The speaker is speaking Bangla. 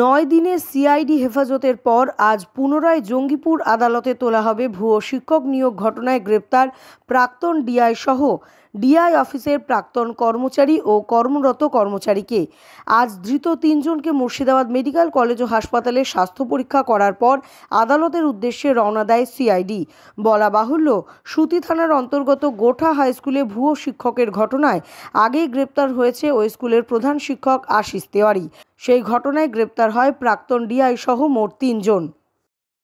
নয় দিনে সিআইডি হেফাজতের পর আজ পুনরায় জঙ্গিপুর আদালতে তোলা হবে ভুয়ো শিক্ষক নিয়োগ ঘটনায় গ্রেপ্তার প্রাক্তন ডিআই সহ ডিআই অফিসের প্রাক্তন কর্মচারী ও কর্মরত কর্মচারীকে আজ ধৃত তিনজনকে মুর্শিদাবাদ মেডিকেল কলেজ ও হাসপাতালে স্বাস্থ্য পরীক্ষা করার পর আদালতের উদ্দেশ্যে রওনা দেয় সিআইডি বলা বাহুল্য সুতি থানার অন্তর্গত গোঠা হাই স্কুলে ভুয়ো শিক্ষকের ঘটনায় আগেই গ্রেপ্তার হয়েছে ওই স্কুলের প্রধান শিক্ষক আশিস তেওয়ারি সেই ঘটনায় গ্রেপ্তার হয় প্রাক্তন ডিআই সহ মোট তিনজন